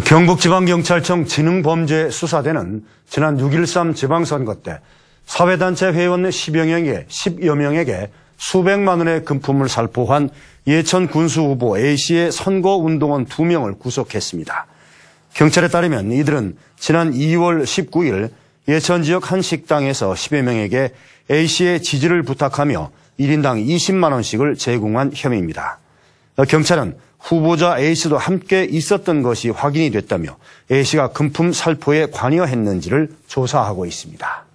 경북지방경찰청 지능범죄수사대는 지난 6.13 지방선거 때 사회단체 회원 10여 명에, 10여 명에게 수백만 원의 금품을 살포한 예천 군수 후보 A씨의 선거운동원 2명을 구속했습니다. 경찰에 따르면 이들은 지난 2월 19일 예천 지역 한 식당에서 10여 명에게 A씨의 지지를 부탁하며 1인당 20만 원씩을 제공한 혐의입니다. 경찰은 후보자 A씨도 함께 있었던 것이 확인이 됐다며 A씨가 금품 살포에 관여했는지를 조사하고 있습니다.